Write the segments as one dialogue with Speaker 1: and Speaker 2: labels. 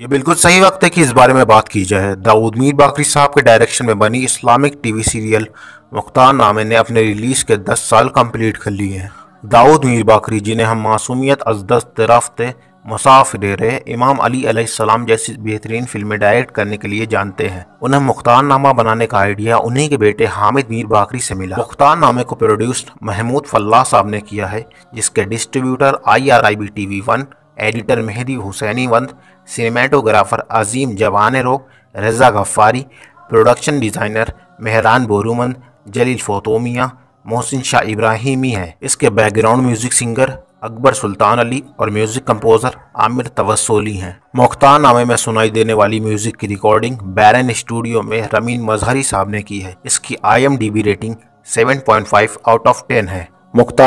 Speaker 1: ये बिल्कुल सही वक्त है कि इस बारे में बात की जाए दाऊद मीर बाकरी साहब के डायरेक्शन में बनी Islamic TV serial Mukhtar Nameh ने अपने रिलीज के 10 साल कंप्लीट कर लिए हैं दाऊद मीर बाकरी जिन्हें हम मासूमियत अजदस्त रफ्त मुसाफिर इमाम अली सलाम जैसी बेहतरीन फिल्में डायरेक्ट करने के लिए जानते हैं उन्हें मुख्तार नामा बनाने का आइडिया उन्हीं के बेटे हामिद मीर बाकरी से मिला मुख्तार नामे को प्रोड्यूस महमूद फल्ला साहब ने किया है जिसके distributor I R I B T V one editor Mehdi Hosseini वंद सिनेमाटोग्राफ़र अजीम जवान रोक Reza Ghaffari production designer Mehran बोरूमन जलील फोतोमिया मोहसिन शाह इब्राहिमी हैं इसके background music singer Akbar Sultan Ali और म्यूज़िक कंपोज़र आमिर तवसोली हैं मोख्तार नामे में सुनाई देने वाली म्यूज़िक की रिकॉर्डिंग बैरन स्टूडियो में रमीन मजहरी साहब ने की है इसकी आईएमडीबी रेटिंग 7.5 आउट ऑफ 10 है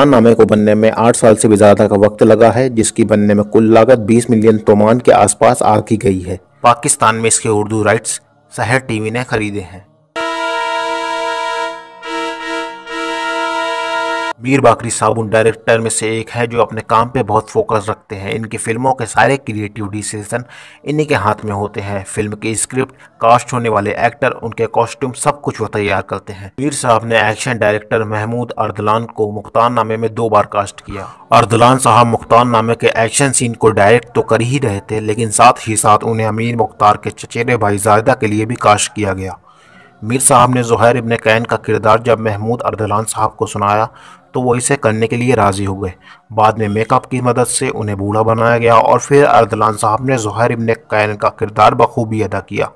Speaker 1: नामे को बनने में आठ साल से भी ज़्यादा का वक्त लगा है जिसकी बनने में कुल लागत बीस मिलियन तोमान के आसपास आकी गई है पाकिस्तान में इसके उर्दू राइट्स शहर टीवी ने खरीदे हैं मीर बाकरी साबुन डायरेक्टर में से एक है जो अपने काम पे बहुत फोकस रखते हैं इनकी फिल्मों के सारे क्रिएटिव डिसीजन इन्हीं के हाथ में होते हैं फिल्म की स्क्रिप्ट कास्ट होने वाले एक्टर उनके कॉस्ट्यूम सब कुछ वो तैयार करते हैं मीर साहब ने एक्शन डायरेक्टर महमूद अर्दलान को मुख्तान नामे में दो बार कास्ट किया अर्दलान साहब मुख्तान नामे के एक्शन सीन को डायरेक्ट तो कर ही रहे थे लेकिन साथ ही साथ उन्हें अमीर मुख्तार के चचेरे भाई जायदा के लिए भी कास्ट किया गया मीर साहब ने जहैर इब्ने कैन का किरदार जब महमूद अर्दलान साहब को सुनाया तो वो इसे करने के लिए राज़ी हो गए बाद में मेकअप की मदद से उन्हें बूढ़ा बनाया गया और फिर अर्दलान साहब ने जहर इबन कैन का किरदार बखूबी अदा किया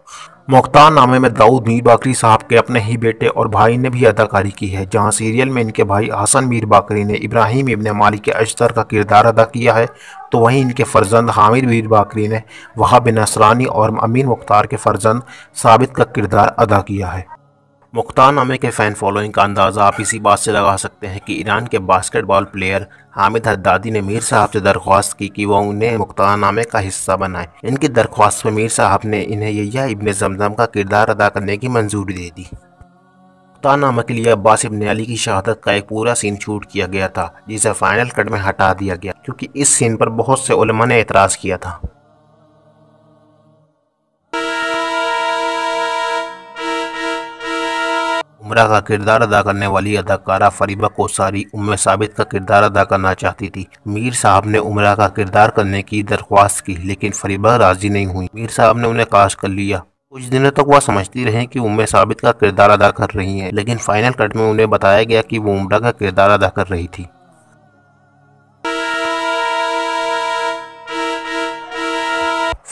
Speaker 1: मुख्तार नामे में दाऊद मीर बाकरी साहब के अपने ही बेटे और भाई ने भी अदाकारी की है जहां सीरियल में इनके भाई हसन मीर बाकरी ने इब्राहिम इबन मालिक अजतर का किरदार अदा किया है तो वहीं इनके फर्जंद हामिद मीर बाकरी ने वहाब बिन असरानी और अमीन मुख्तार के फर्जंद साबित का किरदार अदा किया है मुख्तारनामे के फ़ैन फॉलोइंग का अंदाज़ा आप इसी बात से लगा सकते हैं कि ईरान के बास्केटबॉल प्लेयर हामिद हद्दादी ने मीर साहब से दरख्वास्त की कि वो उन्हें मुख्तारनामे का हिस्सा बनाए इनकी दरख्वास्त पर मीर साहब ने इन्हें यहिया इबन जमजम का किरदार अदा करने की मंजूरी दे दी मुख्तारनामा के लिए अब्बास इबन अली की शहादत का एक पूरा सीन शूट किया गया था जिसे फाइनल कट में हटा दिया गया क्योंकि इस सीन पर बहुत से उलमा ने एतराज़ किया था उमरा का किरदार अदा करने वाली अदाकारा फरीबा कोसारी उम्र साबित का किरदार अदा करना चाहती थी मीर साहब ने उमरा का किरदार करने की दरख्वास्त की लेकिन फरीबा राजी नहीं हुई मीर साहब ने उन्हें काश कर लिया कुछ दिनों तक वह समझती रहे कि उम्र साबित का किरदार अदा कर रही हैं लेकिन फाइनल कट में उन्हें बताया गया कि वो उम्र का किरदार अदा कर रही थी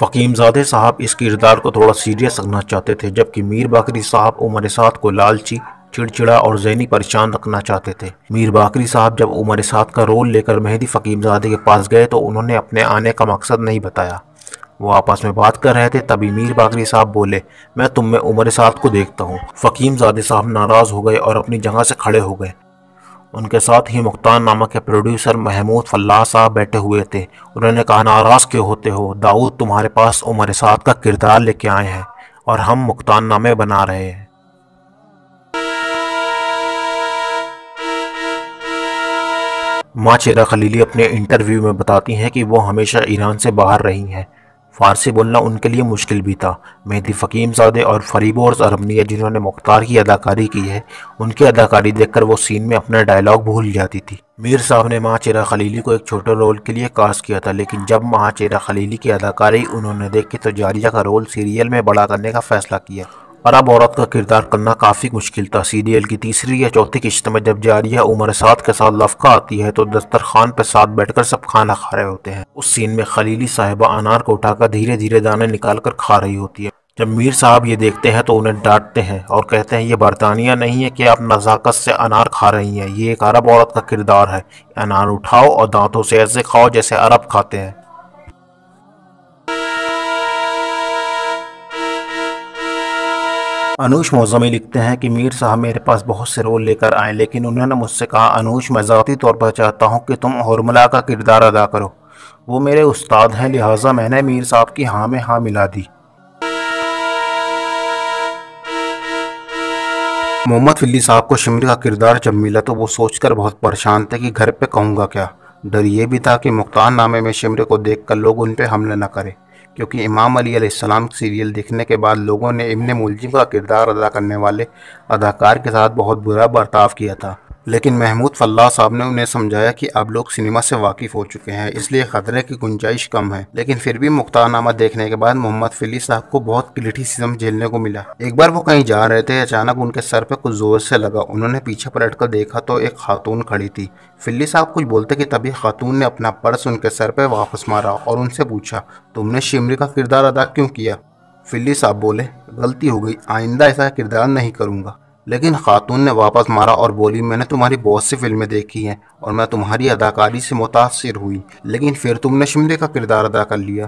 Speaker 1: फ़कीमजादे साहब इस किरदार को थोड़ा सीरियस रखना चाहते थे जबकि मीर बाकरी साहब उमर साद को लालची चिड़चिड़ा और जहनी परेशान रखना चाहते थे मीर बाकरी साहब जब उमर साद का रोल लेकर मेहदी फ़कीमजादे के पास गए तो उन्होंने अपने आने का मकसद नहीं बताया वो आपस में बात कर रहे थे तभी मीर बाकरी साहब बोले मैं तुम में उमर साद को देखता हूँ फ़कीम जादे साहब नाराज़ हो गए और अपनी जगह से खड़े हो गए उनके साथ ही मुख्तान नामक के प्रोड्यूसर महमूद फल्ला साहब बैठे हुए थे उन्होंने कहा नाराज़ क्यों होते हो दाऊद तुम्हारे पास उमर साद का किरदार लेके आए हैं और हम मुख्तान नामे बना रहे हैं माँ चेरा खलीली अपने इंटरव्यू में बताती हैं कि वो हमेशा ईरान से बाहर रही हैं फारसी बोलना उनके लिए मुश्किल भी था मेहदी फ़कीम सादे और फरीबोर्स अरमनिया जिन्होंने मुख्तार की अदाकारी की है उनकी अदाकारी देखकर वो सीन में अपना डायलॉग भूल जाती थी मीर साहब ने महाचेरा खलीली को एक छोटे रोल के लिए कास्ट किया था लेकिन जब महाचेरा खलीली की अदाकारी उन्होंने देखी तो जारिया का रोल सीरियल में बड़ा करने का फैसला किया और अब औरत का किरदार करना काफ़ी मुश्किल था सीरियल की तीसरी या चौथी किश्त में जब जारिया उमर सात के साथ लफका आती है तो दस्तरखान पर साथ बैठकर सब खाना खा रहे होते हैं उस सीन में खलीली साहिबा अनार को उठाकर धीरे धीरे दाने निकाल कर खा रही होती है जब मीर साहब ये देखते हैं तो उन्हें डांटते हैं और कहते हैं ये बरतानिया नहीं है कि आप नज़ाकत से अनार खा रही हैं ये एक अरब औरत का किरदार है अनार उठाओ और दांतों से ऐसे खाओ जैसे अरब खाते हैं अनूश मौजमी लिखते हैं कि मीर साहब मेरे पास बहुत से रोल लेकर आए लेकिन उन्होंने मुझसे कहा अनूश मैं ज़ाती तौर पर चाहता हूँ कि तुम हरमला का किरदार अदा करो वो मेरे उस्ताद हैं लिहाजा मैंने मीर साहब की हाँ में हाँ मिला दी मोहम्मद फिल्ली साहब को शिमर का किरदार जब मिला तो वो सोचकर बहुत परेशान थे कि घर पे कहूँगा क्या डर ये भी था कि मुख्तार नामे में शिमर को देखकर लोग उन पर हमला न करें क्योंकि इमाम अली सलाम सीरियल देखने के बाद लोगों ने इमन मुलजिम का किरदार अदा करने वाले अदाकार के साथ बहुत बुरा बर्ताव किया था लेकिन महमूद फल्ला साहब ने उन्हें समझाया कि अब लोग सिनेमा से वाकिफ हो चुके हैं इसलिए खतरे की गुंजाइश कम है लेकिन फिर भी मुख्तारनामा देखने के बाद मोहम्मद फिली साहब को बहुत क्रिटिसिज्म झेलने को मिला एक बार वो कहीं जा रहे थे अचानक उनके सर पर कुछ जोर से लगा उन्होंने पीछे पलट कर देखा तो एक खातून खड़ी थी फिल्ली साहब कुछ बोलते कि तभी खातून ने अपना पर्स उनके सर पर वापस मारा और उनसे पूछा तुमने शिमरी का किरदार अदा क्यों किया फिल्ली साहब बोले गलती हो गई आइंदा ऐसा किरदार नहीं करूँगा लेकिन खातून ने वापस मारा और बोली मैंने तुम्हारी बहुत सी फिल्में देखी हैं और मैं तुम्हारी अदाकारी से मुतासर हुई लेकिन फिर तुमने शिमले का किरदार अदा कर लिया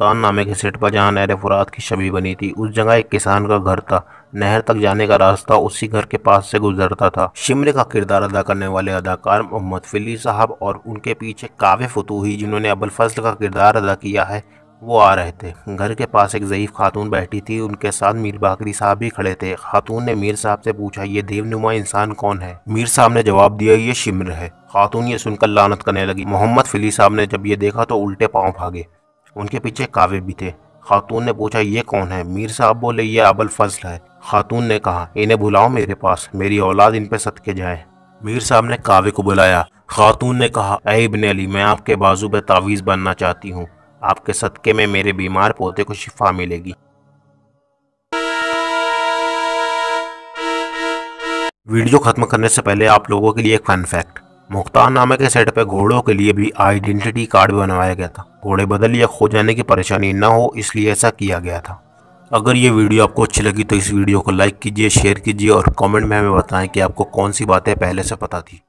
Speaker 1: तान नामे के सेट पर जहाँ नहर फुरात की छवि बनी थी उस जगह एक किसान का घर था नहर तक जाने का रास्ता उसी घर के पास से गुजरता था शिमले का किरदार अदा करने वाले अदाकार मोहम्मद फिली साहब और उनके पीछे काव्य फतूही जिन्होंने अबुल फजल का किरदार अदा किया है वो आ रहे थे घर के पास एक ज़यीफ़ खातून बैठी थी उनके साथ मीर बाकरी साहब भी खड़े थे खातून ने मीर साहब से पूछा ये देवनुमा इंसान कौन है मीर साहब ने जवाब दिया ये शिमर है खातून ये सुनकर लानत करने लगी मोहम्मद फिली साहब ने जब ये देखा तो उल्टे पाँव भागे उनके पीछे कावे भी थे खातून ने पूछा ये कौन है मीर साहब बोले ये अबल फजल है खातून ने कहा इन्हें बुलाओ मेरे पास मेरी औलाद इन पे सद के जाए मीर साहब ने कावे को बुलाया खातून ने कहा ए अली मैं आपके बाजू पे तावीज़ बनना चाहती हूँ आपके सदक़े में मेरे बीमार पोते को शिफा मिलेगी वीडियो ख़त्म करने से पहले आप लोगों के लिए एक फ़न फैक्ट मुख्तार नामे के सेट पर घोड़ों के लिए भी आइडेंटिटी कार्ड बनवाया गया था घोड़े बदल या खो जाने की परेशानी ना हो इसलिए ऐसा किया गया था अगर ये वीडियो आपको अच्छी लगी तो इस वीडियो को लाइक कीजिए शेयर कीजिए और कमेंट में हमें बताएं कि आपको कौन सी बातें पहले से पता थी